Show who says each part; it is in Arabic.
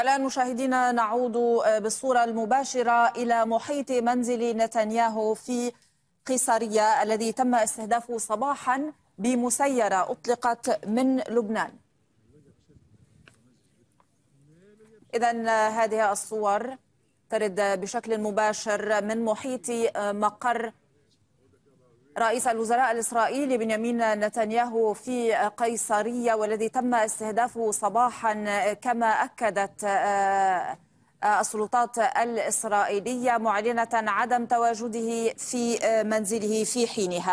Speaker 1: الآن مشاهدينا نعود آه، بالصورة المباشرة إلى محيط منزل نتنياهو في قيصرية الذي تم استهدافه صباحا بمسيرة أطلقت من لبنان إذا هذه الصور ترد بشكل مباشر من محيط آه، مقر رئيس الوزراء الإسرائيلي بنيامين نتنياهو في قيصرية والذي تم استهدافه صباحا كما أكدت آه، آه، السلطات الإسرائيلية معلنة عدم تواجده في آه، منزله في حينها